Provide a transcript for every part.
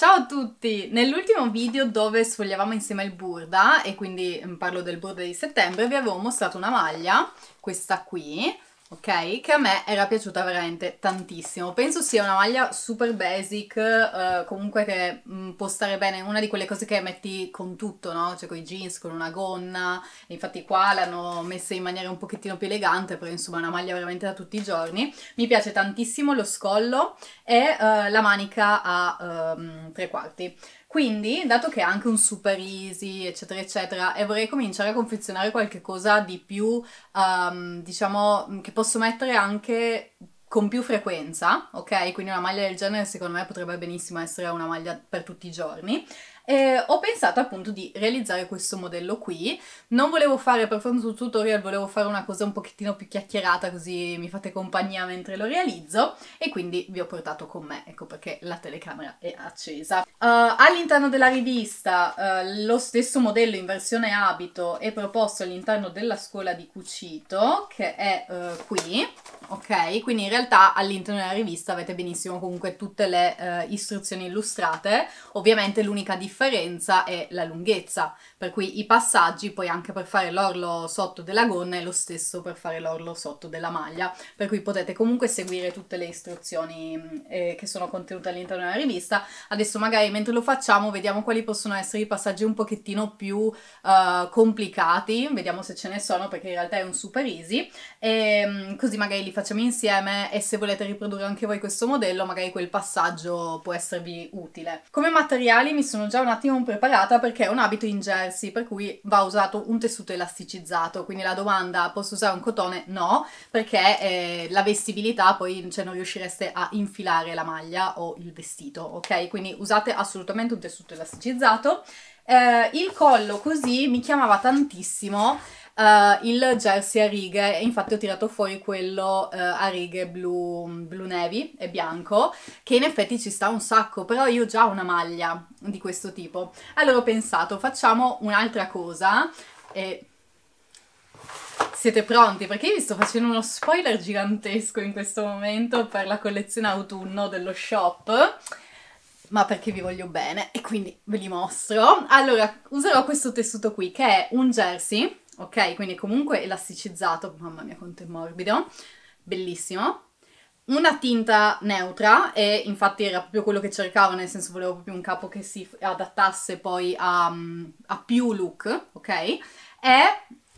Ciao a tutti! Nell'ultimo video dove sfogliavamo insieme il Burda, e quindi mm, parlo del Burda di settembre, vi avevo mostrato una maglia, questa qui, ok? Che a me era piaciuta veramente tantissimo. Penso sia una maglia super basic, eh, comunque che mh, mm, può stare bene, una di quelle cose che metti con tutto, no? Cioè con i jeans, con una gonna, infatti qua l'hanno messa in maniera un pochettino più elegante, però insomma è una maglia veramente da tutti i giorni. Mi piace tantissimo lo scollo e eh, la manica a ehm, tre quarti. Quindi, dato che è anche un super easy, eccetera, eccetera, e vorrei cominciare a confezionare qualche cosa di più, um, diciamo, che posso mettere anche con più frequenza, ok? Quindi una maglia del genere secondo me potrebbe benissimo essere una maglia per tutti i giorni eh, ho pensato appunto di realizzare questo modello qui. Non volevo fare per forza un tutorial, volevo fare una cosa un pochettino più chiacchierata così mi fate compagnia mentre lo realizzo e quindi vi ho portato con me, ecco perché la telecamera è accesa. Uh, all'interno della rivista uh, lo stesso modello in versione abito è proposto all'interno della scuola di cucito che è uh, qui, ok? Quindi in realtà all'interno della rivista avete benissimo comunque tutte le istruzioni illustrate, ovviamente l'unica differenza differenza è la lunghezza, per cui i passaggi poi anche per fare l'orlo sotto della gonna è lo stesso per fare l'orlo sotto della maglia, per cui potete comunque seguire tutte le istruzioni mm, eh, che sono contenute all'interno della rivista. Adesso magari mentre lo facciamo vediamo quali possono essere i passaggi un pochettino più uh, complicati, vediamo se ce ne sono perché in realtà è un super easy, e, ehm, così magari li facciamo insieme e se volete riprodurre anche voi questo modello magari quel passaggio può esservi utile. Come materiali mi sono già un attimo preparata perché è un abito in jersey, per cui va usato un tessuto elasticizzato, quindi la domanda posso usare un cotone? No, perché eh, la vestibilità poi cioè, non riuscireste a infilare la maglia o il vestito, ok? Quindi usate assolutamente un tessuto elasticizzato. Eh, il collo così mi chiamava tantissimo Uh, il jersey a righe infatti ho tirato fuori quello uh, a righe blu, blu navy e bianco che in effetti ci sta un sacco però io ho già una maglia di questo tipo allora ho pensato facciamo un'altra cosa e siete pronti? Perché io vi sto facendo uno spoiler gigantesco in questo momento per la collezione autunno dello shop ma perché vi voglio bene e quindi ve li mostro. Allora, userò questo tessuto qui che è un jersey ok? Quindi comunque elasticizzato, mamma mia quanto è morbido, bellissimo. Una tinta neutra e infatti era proprio quello che cercavo, nel senso volevo proprio un capo che si adattasse poi a, mm, a più look, ok? E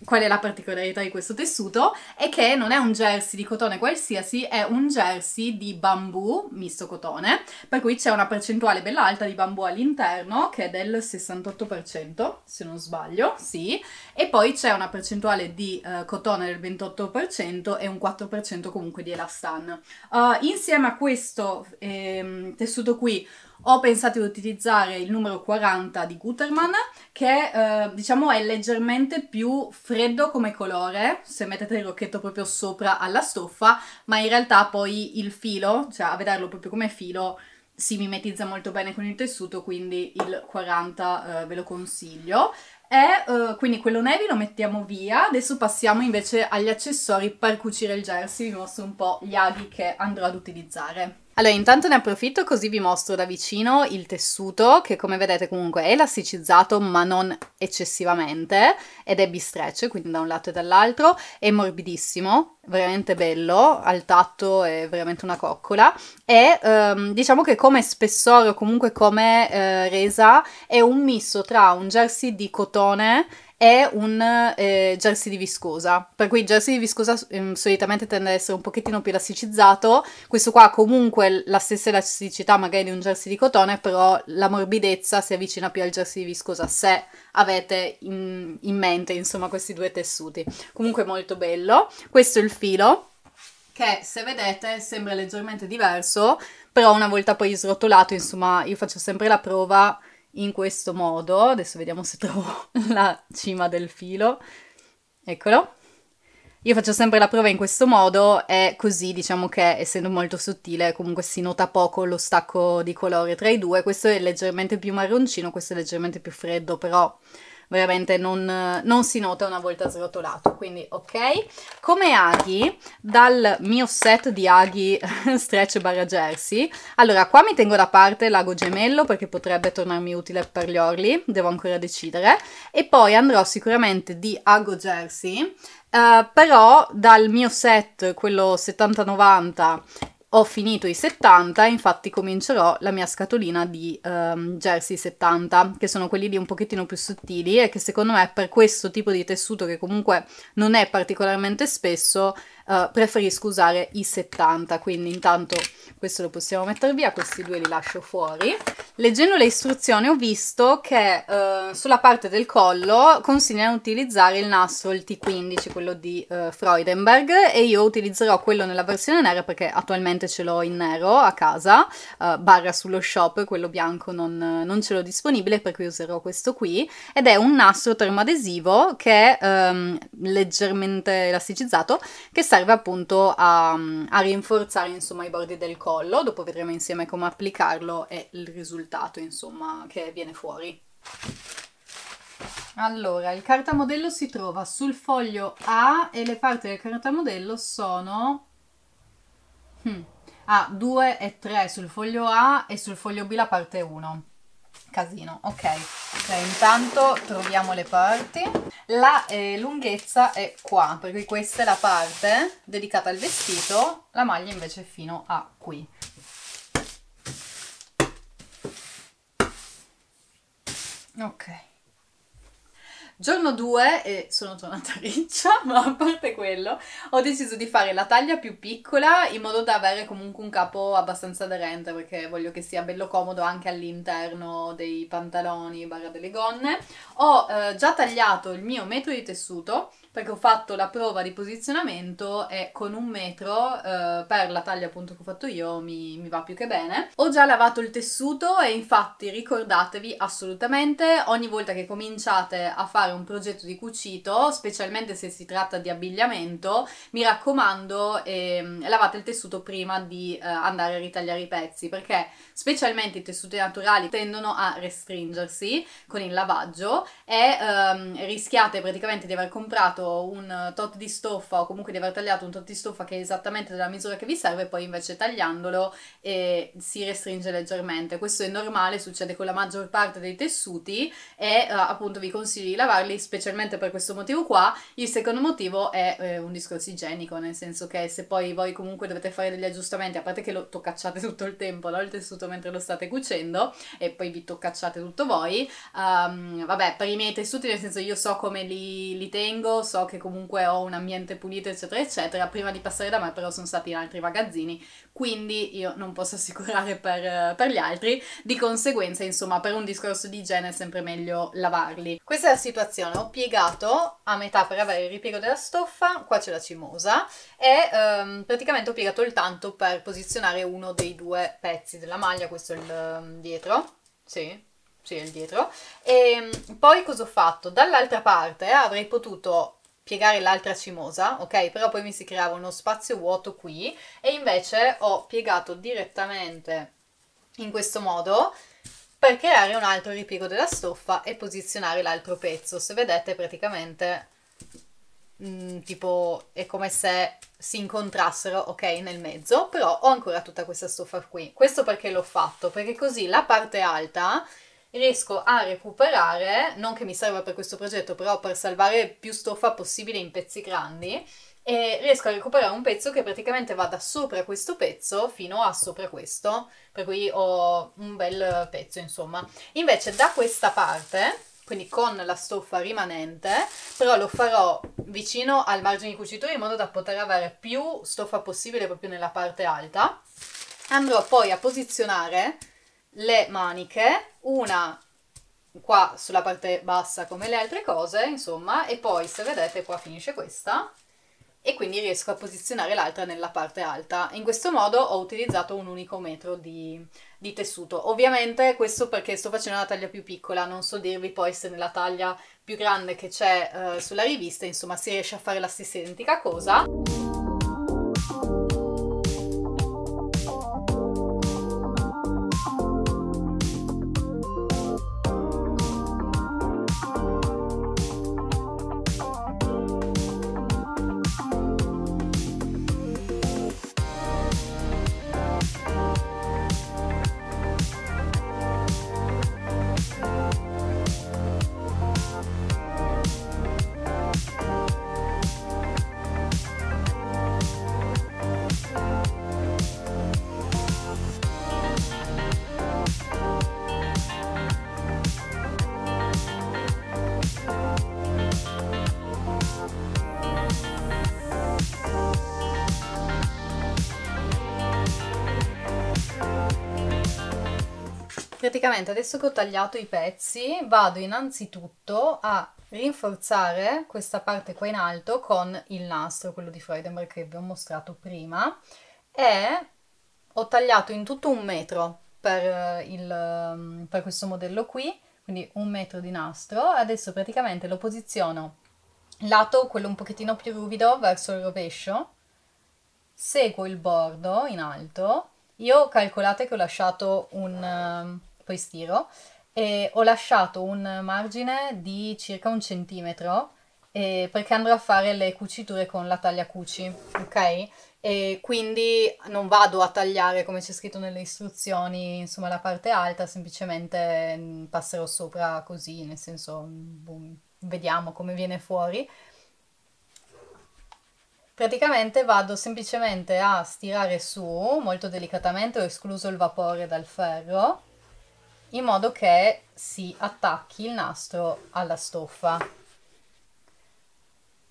qual è la particolarità di questo tessuto è che non è un jersey di cotone qualsiasi, è un jersey di bambù misto cotone, per cui c'è una percentuale bella alta di bambù all'interno che è del 68% se non sbaglio, sì, e poi c'è una percentuale di uh, cotone del 28% e un 4% comunque di elastan. Uh, insieme a questo ehm, tessuto qui ho pensato di utilizzare il numero 40 di Guterman che eh, diciamo è leggermente più freddo come colore se mettete il rocchetto proprio sopra alla stoffa ma in realtà poi il filo, cioè a vederlo proprio come filo si mimetizza molto bene con il tessuto quindi il 40 eh, ve lo consiglio e uh, quindi quello navy lo mettiamo via adesso passiamo invece agli accessori per cucire il jersey vi mostro un po' gli aghi che andrò ad utilizzare allora intanto ne approfitto così vi mostro da vicino il tessuto che come vedete comunque è elasticizzato ma non eccessivamente ed è bistrecce, quindi da un lato e dall'altro, è morbidissimo, veramente bello, al tatto è veramente una coccola e ehm, diciamo che come spessore o comunque come eh, resa è un misto tra un jersey di cotone è un eh, jersey di viscosa, per cui il jersey di viscosa eh, solitamente tende ad essere un pochettino più elasticizzato, questo qua ha comunque la stessa elasticità magari di un jersey di cotone, però la morbidezza si avvicina più al jersey di viscosa se avete in, in mente insomma questi due tessuti. Comunque molto bello, questo è il filo che se vedete sembra leggermente diverso, però una volta poi srotolato insomma io faccio sempre la prova in questo modo. Adesso vediamo se trovo la cima del filo. Eccolo. Io faccio sempre la prova in questo modo e così diciamo che essendo molto sottile comunque si nota poco lo stacco di colore tra i due. Questo è leggermente più marroncino, questo è leggermente più freddo, però veramente non, non si nota una volta srotolato, quindi ok. Come aghi, dal mio set di aghi stretch barra jersey, allora qua mi tengo da parte l'ago gemello perché potrebbe tornarmi utile per gli orli, devo ancora decidere, e poi andrò sicuramente di ago jersey, Uh, però dal mio set, quello 70-90, ho finito i 70 e infatti comincerò la mia scatolina di um, jersey 70, che sono quelli lì un pochettino più sottili e che secondo me per questo tipo di tessuto che comunque non è particolarmente spesso eh, preferisco usare i 70, quindi intanto questo lo possiamo mettere via, questi due li lascio fuori. Leggendo le istruzioni ho visto che uh, sulla parte del collo consigliano di utilizzare il nastro, il T15, quello di uh, Freudenberg, e io utilizzerò quello nella versione nera perché attualmente ce l'ho in nero a casa, barra sullo shop, quello bianco non, non ce l'ho disponibile, per cui userò questo qui, ed è un nastro termoadesivo che è um, ehm, leggermente elasticizzato, che serve serve appunto a, a rinforzare insomma, i bordi del collo, dopo vedremo insieme come applicarlo e il risultato insomma, che viene fuori. Allora, il cartamodello si trova sul foglio A e le parti del cartamodello sono hmm. a ah, 2 e 3 sul foglio A e sul foglio B la parte 1. Casino, ok. Cioè, intanto troviamo le parti la eh, lunghezza è qua, perché questa è la parte dedicata al vestito, la maglia invece è fino a qui. Ok. Giorno 2 e sono tornata riccia, ma a parte quello, ho deciso di fare la taglia più piccola in modo da avere comunque un capo abbastanza aderente perché voglio che sia bello comodo anche all'interno dei pantaloni barra delle gonne. Ho eh, già tagliato il mio metro di tessuto, perché ho fatto la prova di posizionamento e con un metro eh, per la taglia appunto che ho fatto io mi, mi va più che bene. Ho già lavato il tessuto e infatti ricordatevi assolutamente ogni volta che cominciate a fare un progetto di cucito, specialmente se si tratta di abbigliamento, mi raccomando eh, lavate il tessuto prima di eh, andare a ritagliare i pezzi perché specialmente i tessuti naturali tendono a restringersi con il lavaggio e ehm, rischiate praticamente di aver comprato tagliato un eh, tot di stoffa o comunque di aver tagliato un tot di stoffa che è esattamente della misura che vi serve, poi invece tagliandolo eh, si restringe leggermente. Questo è normale, succede con la maggior parte dei tessuti e eh, appunto vi consiglio di lavarli specialmente per questo motivo qua. Il secondo motivo è eh, un discorso igienico, nel senso che se poi voi comunque dovete fare degli aggiustamenti, a parte che lo toccacciate tutto il tempo, no? il tessuto mentre lo state cucendo e poi vi toccacciate tutto voi, um, vabbè per i miei tessuti nel senso io so come li, li tengo, so che comunque ho un ambiente pulito, eccetera, eccetera. Prima di passare da me, però, sono stati in altri magazzini, quindi io non posso assicurare per, per gli altri. Di conseguenza, insomma, per un discorso di igiene è sempre meglio lavarli. Questa è la situazione. Ho piegato a metà per avere il ripiego della stoffa, qua c'è la cimosa, e ehm, praticamente ho piegato il tanto per posizionare uno dei due pezzi della maglia, questo è il ehm, dietro. Sì, sì, il dietro. E ehm, poi cosa ho fatto? Dall'altra parte avrei potuto piegare l'altra cimosa, ok? Però poi mi si creava uno spazio vuoto qui e invece ho piegato direttamente in questo modo per creare un altro ripiego della stoffa e posizionare l'altro pezzo. Se vedete praticamente mh, mm, tipo è come se si incontrassero, ok, nel mezzo, però ho ancora tutta questa stoffa qui. Questo perché l'ho fatto? Perché così la parte alta riesco a recuperare, non che mi serva per questo progetto, però per salvare più stoffa possibile in pezzi grandi, e riesco a recuperare un pezzo che praticamente va da sopra questo pezzo fino a sopra questo, per cui ho un bel pezzo insomma. Invece da questa parte, quindi con la stoffa rimanente, però lo farò vicino al margine di cucitura in modo da poter avere più stoffa possibile proprio nella parte alta, andrò poi a posizionare le maniche, una qua sulla parte bassa come le altre cose, insomma, e poi se vedete qua finisce questa e quindi riesco a posizionare l'altra nella parte alta. In questo modo ho utilizzato un unico metro di, di, tessuto. Ovviamente questo perché sto facendo una taglia più piccola, non so dirvi poi se nella taglia più grande che c'è eh, sulla rivista, insomma, si riesce a fare la stessa identica cosa. Praticamente adesso che ho tagliato i pezzi vado innanzitutto a rinforzare questa parte qua in alto con il nastro, quello di Freudenberg che vi ho mostrato prima e ho tagliato in tutto un metro per, eh, il, mm, per questo modello qui, quindi un metro di nastro adesso praticamente lo posiziono lato, quello un pochettino più ruvido, verso il rovescio seguo il bordo in alto io calcolate che ho lasciato un eh, poi stiro, e ho lasciato un margine di circa un centimetro eh, perché andrò a fare le cuciture con la taglia cuci, ok? E quindi non vado a tagliare come c'è scritto nelle istruzioni, insomma la parte alta, semplicemente mm, passerò sopra così, nel senso mm, boom, vediamo come viene fuori. Praticamente vado semplicemente a stirare su molto delicatamente, ho escluso il vapore dal ferro in modo che si attacchi il nastro alla stoffa.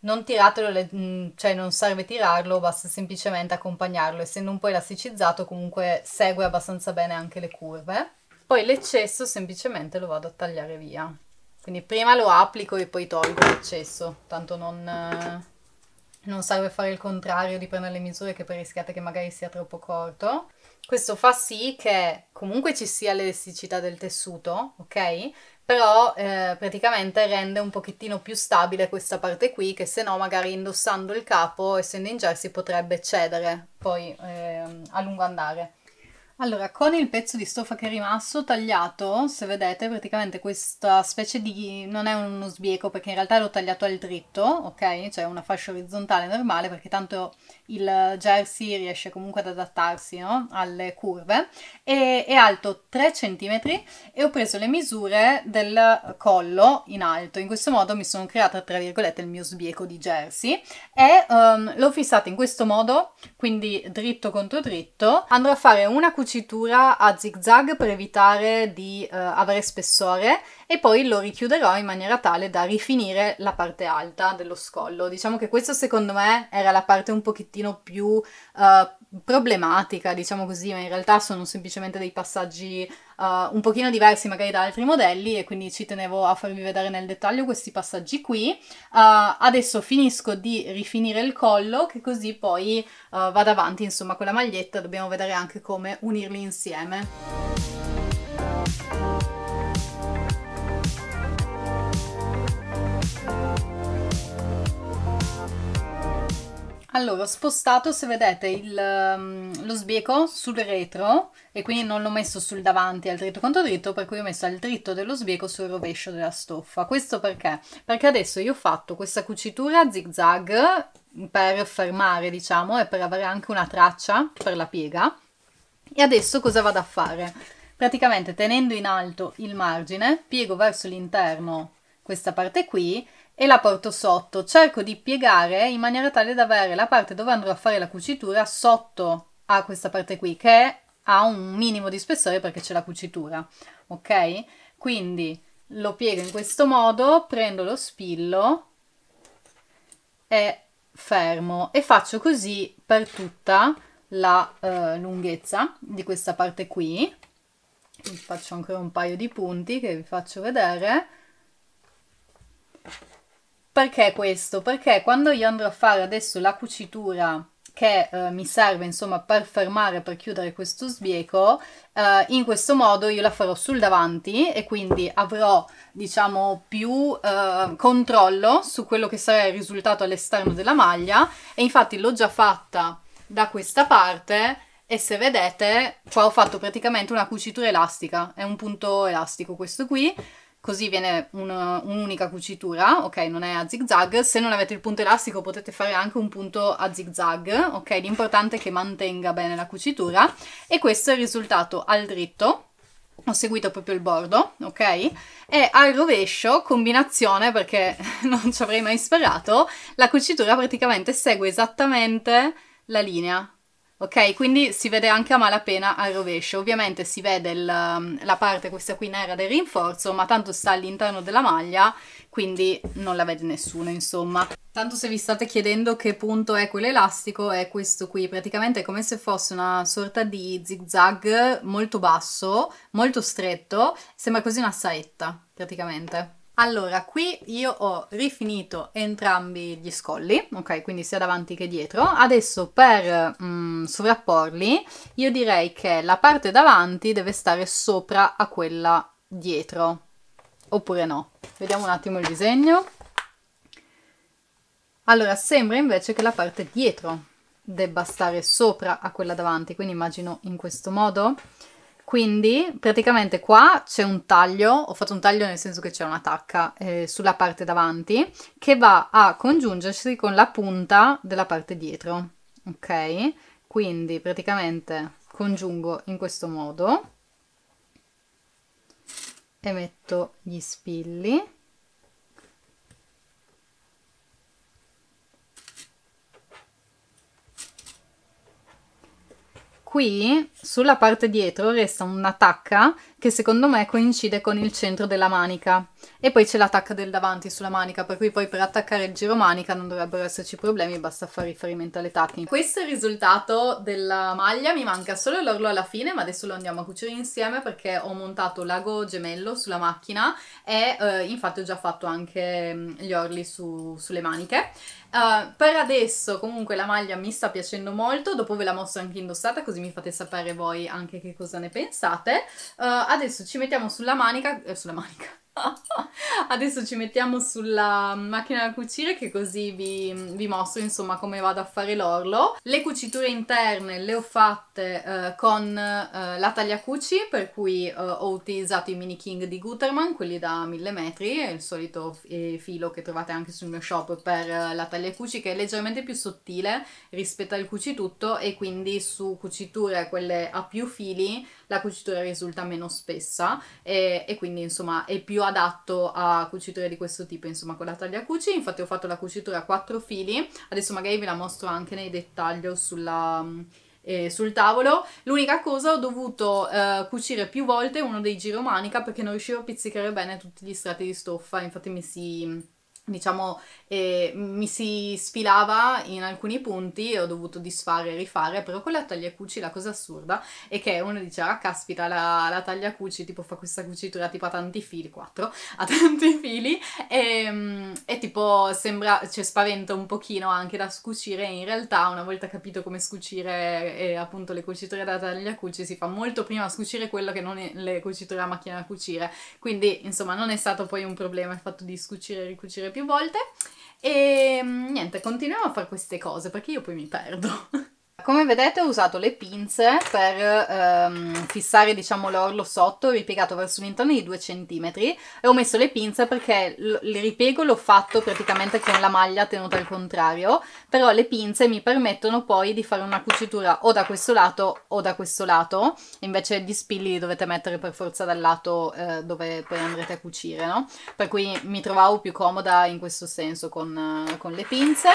Non tiratelo, mm, cioè non serve tirarlo, basta semplicemente accompagnarlo. Essendo un po' elasticizzato comunque segue abbastanza bene anche le curve. Poi l'eccesso semplicemente lo vado a tagliare via. Quindi prima lo applico e poi tolgo l'eccesso, tanto non eh, non serve fare il contrario di prendere le misure che poi rischiate che magari sia troppo corto. Questo fa sì che comunque ci sia l'elasticità del tessuto, ok? Però eh, praticamente rende un pochettino più stabile questa parte qui che se no magari indossando il capo, essendo in jersey, potrebbe cedere poi eh, a lungo andare. Allora, con il pezzo di stoffa che è rimasto tagliato, se vedete, praticamente questa specie di... non è uno sbieco perché in realtà l'ho tagliato al dritto, ok? Cioè una fascia orizzontale normale perché tanto il jersey riesce comunque ad adattarsi no? alle curve. E è alto 3 cm e ho preso le misure del collo in alto. In questo modo mi sono creata, tra virgolette, il mio sbieco di jersey e um, l'ho fissato in questo modo, quindi dritto contro dritto. Andrò a fare una cucina cucitura a zigzag per evitare di eh, avere spessore e poi lo richiuderò in maniera tale da rifinire la parte alta dello scollo. Diciamo che questa secondo me era la parte un pochettino più eh, problematica, diciamo così, ma in realtà sono semplicemente dei passaggi uh, un pochino diversi magari da altri modelli e quindi ci tenevo a farvi vedere nel dettaglio questi passaggi qui. Uh, adesso finisco di rifinire il collo che così poi uh, vado avanti insomma con la maglietta, dobbiamo vedere anche come unirli insieme. Allora, ho spostato, se vedete, il, ehm, lo sbieco sul retro e quindi non l'ho messo sul davanti al dritto contro dritto, per cui ho messo al dritto dello sbieco sul rovescio della stoffa. Questo perché? Perché adesso io ho fatto questa cucitura a zig zag per fermare, diciamo, e per avere anche una traccia per la piega. E adesso cosa vado a fare? Praticamente tenendo in alto il margine, piego verso l'interno questa parte qui e la porto sotto. Cerco di piegare in maniera tale da avere la parte dove andrò a fare la cucitura sotto a questa parte qui che ha un minimo di spessore perché c'è la cucitura, ok? Quindi lo piego in questo modo, prendo lo spillo e fermo e faccio così per tutta la eh, lunghezza di questa parte qui. faccio ancora un paio di punti che vi faccio vedere perché questo? Perché quando io andrò a fare adesso la cucitura che eh, mi serve insomma per fermare, per chiudere questo sbieco, eh, in questo modo io la farò sul davanti e quindi avrò diciamo più eh, controllo su quello che sarà il risultato all'esterno della maglia e infatti l'ho già fatta da questa parte e se vedete qua cioè, ho fatto praticamente una cucitura elastica, è un punto elastico questo qui, così viene un'unica cucitura, ok? Non è a zigzag. se non avete il punto elastico potete fare anche un punto a zigzag, ok? L'importante è che mantenga bene la cucitura e questo è il risultato al dritto, ho seguito proprio il bordo, ok? E al rovescio, combinazione perché non ci avrei mai sperato, la cucitura praticamente segue esattamente la linea, Ok, quindi si vede anche a malapena al rovescio. Ovviamente si vede il, um, la parte questa qui nera del rinforzo, ma tanto sta all'interno della maglia, quindi non la vede nessuno, insomma. Tanto se vi state chiedendo che punto è quell'elastico, è questo qui. Praticamente è come se fosse una sorta di zigzag molto basso, molto stretto, sembra quasi una saetta, praticamente. Allora, qui io ho rifinito entrambi gli scolli, ok? Quindi sia davanti che dietro. Adesso per mm, sovrapporli, io direi che la parte davanti deve stare sopra a quella dietro, oppure no? Vediamo un attimo il disegno. Allora, sembra invece che la parte dietro debba stare sopra a quella davanti, quindi immagino in questo modo. Quindi praticamente qua c'è un taglio, ho fatto un taglio nel senso che c'è una tacca eh, sulla parte davanti che va a congiungersi con la punta della parte dietro, ok? Quindi praticamente congiungo in questo modo e metto gli spilli qui sulla parte dietro resta una tacca che secondo me coincide con il centro della manica e poi c'è l'attacca del davanti sulla manica per cui poi per attaccare il giro manica non dovrebbero esserci problemi basta fare riferimento alle tacche questo è il risultato della maglia mi manca solo l'orlo alla fine ma adesso lo andiamo a cucire insieme perché ho montato l'ago gemello sulla macchina e eh, infatti ho già fatto anche mm, gli orli su, sulle maniche uh, per adesso comunque la maglia mi sta piacendo molto dopo ve la mostro anche indossata così mi fate sapere voi anche che cosa ne pensate uh, adesso ci mettiamo sulla manica, eh, sulla manica, adesso ci mettiamo sulla macchina da cucire che così vi, vi, mostro insomma come vado a fare l'orlo. Le cuciture interne le ho fatte eh, con eh, la tagliacuci per cui eh, ho utilizzato i mini king di Guterman, quelli da 1000 metri, il solito eh, filo che trovate anche sul mio shop per eh, la tagliacuci che è leggermente più sottile rispetto al cucitutto e quindi su cuciture quelle a più fili la cucitura risulta meno spessa e, e quindi insomma è più adatto a cuciture di questo tipo, insomma con la taglia cuci, infatti ho fatto la cucitura a quattro fili, adesso magari ve la mostro anche nei dettagli sulla eh, sul tavolo. L'unica cosa ho dovuto eh, cucire più volte uno dei giro manica perché non riuscivo a pizzicare bene tutti gli strati di stoffa, infatti mi si diciamo e mi si sfilava in alcuni punti e ho dovuto disfare e rifare, però con la tagliacuci la cosa assurda è che uno dice, ah, caspita, la, la tagliacuci tipo fa questa cucitura tipo a tanti fili, quattro, a tanti fili e, ehm, e tipo sembra, cioè spaventa un pochino anche da scucire, in realtà una volta capito come scucire eh, appunto le cuciture da tagliacuci si fa molto prima a scucire quello che non è le cuciture a macchina da cucire, quindi insomma non è stato poi un problema il fatto di scucire e ricucire più volte. E mm, niente, continuiamo a fare queste cose perché io poi mi perdo. Come vedete ho usato le pinze per ehm, fissare diciamo, l'orlo sotto ripiegato verso l'interno di 2 cm e ho messo le pinze perché il ripiego l'ho fatto praticamente con la maglia tenuta al contrario però le pinze mi permettono poi di fare una cucitura o da questo lato o da questo lato invece gli spilli li dovete mettere per forza dal lato eh, dove poi andrete a cucire no? per cui mi trovavo più comoda in questo senso con, con le pinze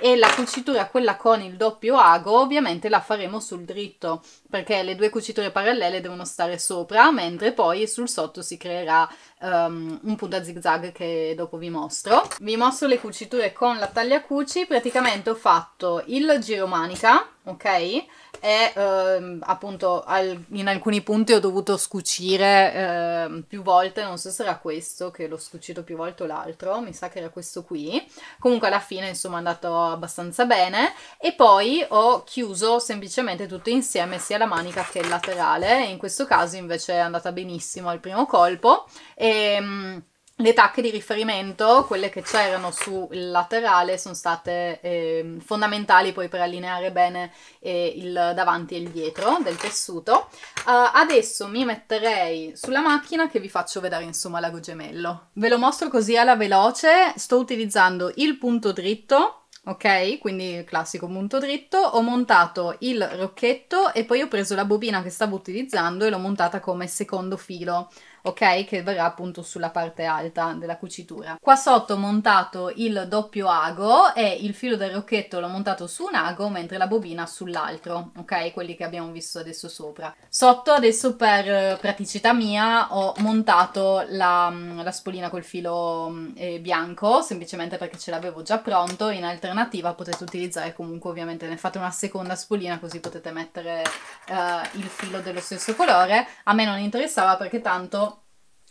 e la cucitura quella con il doppio ago ovviamente la faremo sul dritto perché le due cuciture parallele devono stare sopra mentre poi sul sotto si creerà um, un punto a zig zag che dopo vi mostro vi mostro le cuciture con la taglia cuci praticamente ho fatto il giro manica ok e ehm, appunto al, in alcuni punti ho dovuto scucire ehm, più volte, non so se era questo che l'ho scucito più volte o l'altro, mi sa che era questo qui, comunque alla fine insomma è andato abbastanza bene e poi ho chiuso semplicemente tutto insieme sia la manica che il laterale, in questo caso invece è andata benissimo al primo colpo e... Ehm, le tacche di riferimento, quelle che c'erano sul laterale, sono state eh, fondamentali poi per allineare bene eh, il davanti e il dietro del tessuto. Uh, adesso mi metterei sulla macchina che vi faccio vedere insomma l'ago gemello. Ve lo mostro così alla veloce, sto utilizzando il punto dritto ok? Quindi classico punto dritto, ho montato il rocchetto e poi ho preso la bobina che stavo utilizzando e l'ho montata come secondo filo ok? Che verrà appunto sulla parte alta della cucitura. Qua sotto ho montato il doppio ago e il filo del rocchetto l'ho montato su un ago mentre la bobina sull'altro, ok? Quelli che abbiamo visto adesso sopra. Sotto adesso per praticità mia ho montato la, mm, la spolina col filo mm, eh, bianco, semplicemente perché ce l'avevo già pronto, in alternativa potete utilizzare comunque ovviamente ne fate una seconda spolina così potete mettere eh, il filo dello stesso colore, a me non interessava perché tanto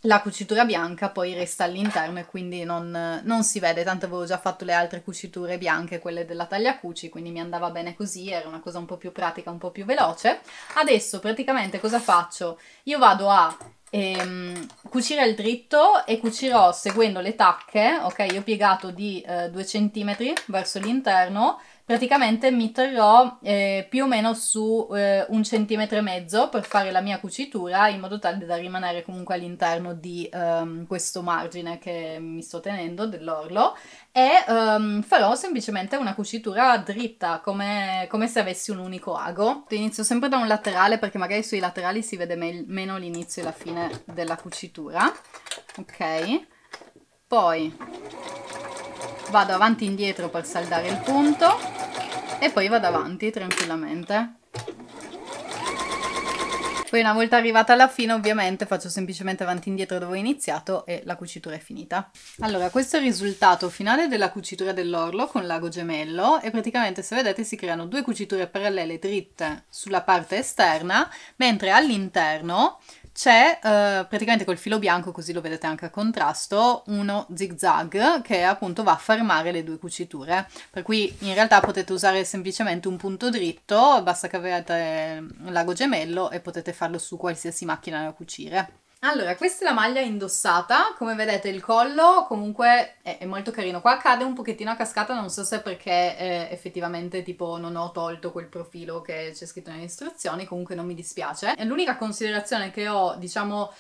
la cucitura bianca poi resta all'interno e quindi non, non, si vede, tanto avevo già fatto le altre cuciture bianche, quelle della taglia cuci, quindi mi andava bene così, era una cosa un po' più pratica, un po' più veloce. Adesso praticamente cosa faccio? Io vado a ehm, cucire il dritto e cucirò seguendo le tacche, ok? Io ho piegato di eh, 2 cm verso l'interno, praticamente mi terrò eh, più o meno su eh, un centimetro e mezzo per fare la mia cucitura in modo tale da rimanere comunque all'interno di ehm, questo margine che mi sto tenendo dell'orlo e ehm, farò semplicemente una cucitura dritta come, come, se avessi un unico ago inizio sempre da un laterale perché magari sui laterali si vede me meno l'inizio e la fine della cucitura ok poi vado avanti e indietro per saldare il punto e poi vado avanti tranquillamente poi una volta arrivata alla fine ovviamente faccio semplicemente avanti e indietro dove ho iniziato e la cucitura è finita. Allora questo è il risultato finale della cucitura dell'orlo con l'ago gemello e praticamente se vedete si creano due cuciture parallele dritte sulla parte esterna mentre all'interno c'è eh, praticamente col filo bianco, così lo vedete anche a contrasto, uno zigzag che appunto va a fermare le due cuciture. Per cui in realtà potete usare semplicemente un punto dritto, basta che avete l'ago gemello e potete farlo su qualsiasi macchina da cucire. Allora, questa è la maglia indossata, come vedete il collo comunque è, è, molto carino, qua cade un pochettino a cascata, non so se perché eh, effettivamente tipo non ho tolto quel profilo che c'è scritto nelle istruzioni, comunque non mi dispiace. L'unica considerazione che ho, diciamo,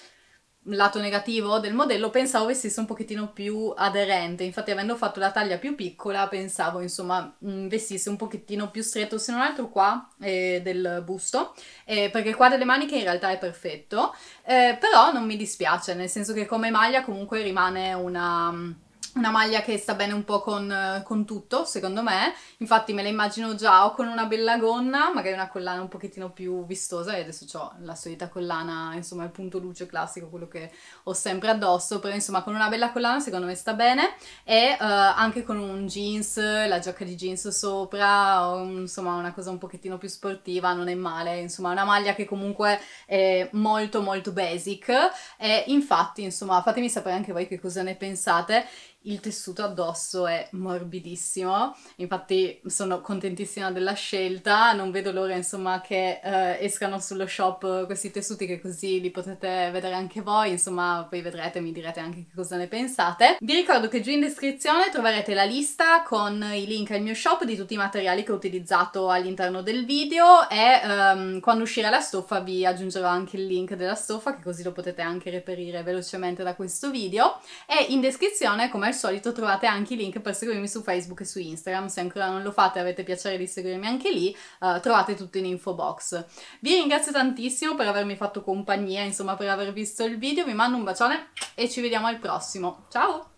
lato negativo del modello pensavo vestisse un pochettino più aderente infatti avendo fatto la taglia più piccola pensavo insomma mm, vestisse un pochettino più stretto se non altro qua eh, del busto eh, perché qua delle maniche in realtà è perfetto eh, però non mi dispiace nel senso che come maglia comunque rimane una mm, una maglia che sta bene un po' con, eh, con, tutto, secondo me, infatti me la immagino già o con una bella gonna, magari una collana un pochettino più vistosa, e adesso ho la solita collana, insomma il punto luce classico, quello che ho sempre addosso, però insomma con una bella collana secondo me sta bene, e uh, anche con un jeans, la giacca di jeans sopra, o, insomma una cosa un pochettino più sportiva, non è male, insomma una maglia che comunque è molto molto basic, e infatti insomma fatemi sapere anche voi che cosa ne pensate, il tessuto addosso è morbidissimo, infatti sono contentissima della scelta, non vedo l'ora insomma che eh, escano sullo shop questi tessuti che così li potete vedere anche voi, insomma poi vedrete, e mi direte anche che cosa ne pensate. Vi ricordo che giù in descrizione troverete la lista con i link al mio shop di tutti i materiali che ho utilizzato all'interno del video e ehm, quando uscirà la stoffa vi aggiungerò anche il link della stoffa che così lo potete anche reperire velocemente da questo video e in descrizione come al solito trovate anche i link per seguirmi su Facebook e su Instagram, se ancora non lo fate avete piacere di seguirmi anche lì, uh, trovate tutto in info box. Vi ringrazio tantissimo per avermi fatto compagnia, insomma per aver visto il video, vi mando un bacione e ci vediamo al prossimo, ciao!